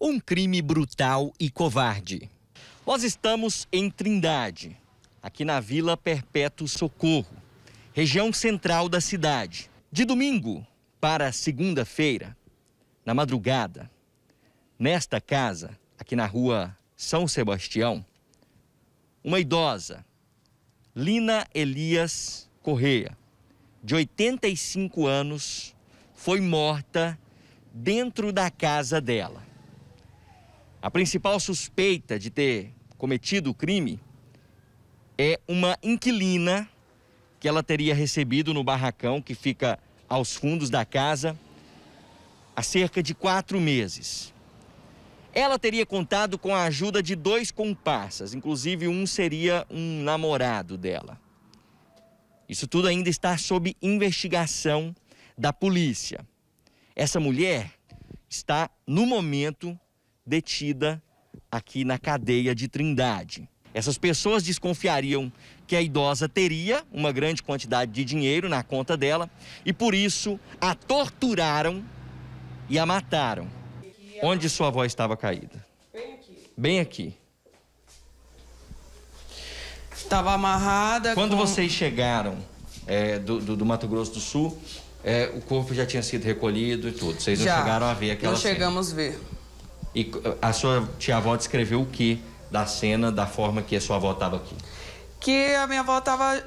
um crime brutal e covarde. Nós estamos em Trindade, aqui na Vila Perpétuo Socorro, região central da cidade. De domingo para segunda-feira, na madrugada, nesta casa, aqui na rua São Sebastião, uma idosa, Lina Elias Correia, de 85 anos, foi morta dentro da casa dela. A principal suspeita de ter cometido o crime é uma inquilina que ela teria recebido no barracão que fica aos fundos da casa há cerca de quatro meses. Ela teria contado com a ajuda de dois comparsas, inclusive um seria um namorado dela. Isso tudo ainda está sob investigação da polícia. Essa mulher está, no momento, detida aqui na cadeia de Trindade. Essas pessoas desconfiariam que a idosa teria uma grande quantidade de dinheiro na conta dela e por isso a torturaram e a mataram. Onde sua avó estava caída? Bem aqui. Bem aqui. Estava amarrada. Quando com... vocês chegaram é, do, do, do, Mato Grosso do Sul, é, o corpo já tinha sido recolhido e tudo. Vocês já. não chegaram a ver aquela. Não chegamos a ver. E a sua tia-avó descreveu o que da cena, da forma que a sua avó estava aqui? Que a minha avó estava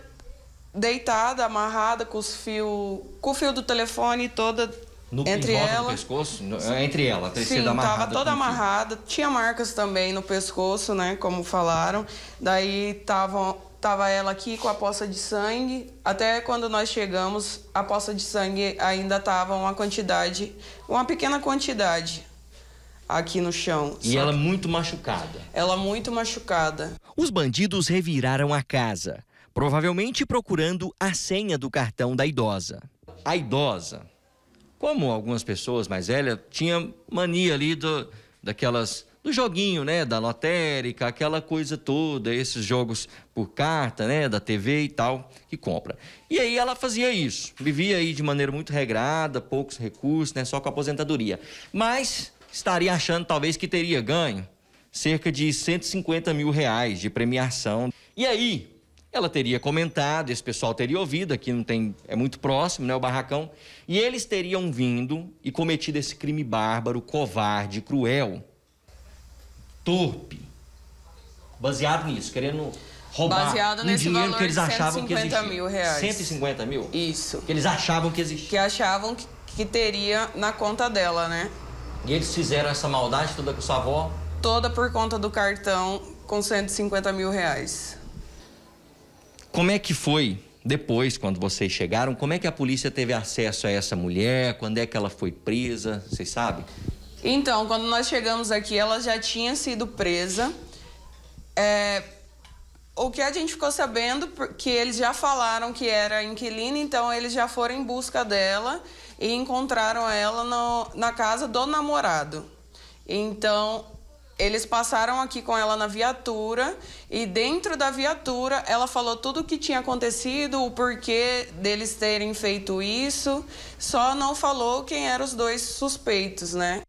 deitada, amarrada com os fios, com o fio do telefone toda no, entre ela. No pescoço? É, entre ela, Sim, estava toda amarrada, fio. tinha marcas também no pescoço, né, como falaram. Daí tava, tava ela aqui com a poça de sangue. Até quando nós chegamos, a poça de sangue ainda tava uma quantidade, uma pequena quantidade aqui no chão. E ela muito machucada. Ela muito machucada. Os bandidos reviraram a casa, provavelmente procurando a senha do cartão da idosa. A idosa, como algumas pessoas mais velhas, tinha mania ali do, daquelas do joguinho, né, da lotérica, aquela coisa toda, esses jogos por carta, né, da TV e tal, que compra. E aí ela fazia isso, vivia aí de maneira muito regrada, poucos recursos, né, só com aposentadoria. Mas estaria achando talvez que teria ganho cerca de 150 mil reais de premiação. E aí, ela teria comentado, esse pessoal teria ouvido, aqui não tem, é muito próximo, né, o barracão, e eles teriam vindo e cometido esse crime bárbaro, covarde, cruel, torpe, baseado nisso, querendo roubar baseado um nesse dinheiro valor que eles achavam que existia. mil reais. 150 mil? Isso. Que eles achavam que existia. Que achavam que, que teria na conta dela, né? E eles fizeram essa maldade toda com sua avó? Toda por conta do cartão com 150 mil reais. Como é que foi depois, quando vocês chegaram, como é que a polícia teve acesso a essa mulher? Quando é que ela foi presa? Vocês sabem? Então, quando nós chegamos aqui, ela já tinha sido presa. É, o que a gente ficou sabendo, que eles já falaram que era inquilina, então eles já foram em busca dela e encontraram ela no, na casa do namorado. Então, eles passaram aqui com ela na viatura e dentro da viatura ela falou tudo o que tinha acontecido, o porquê deles terem feito isso, só não falou quem eram os dois suspeitos, né?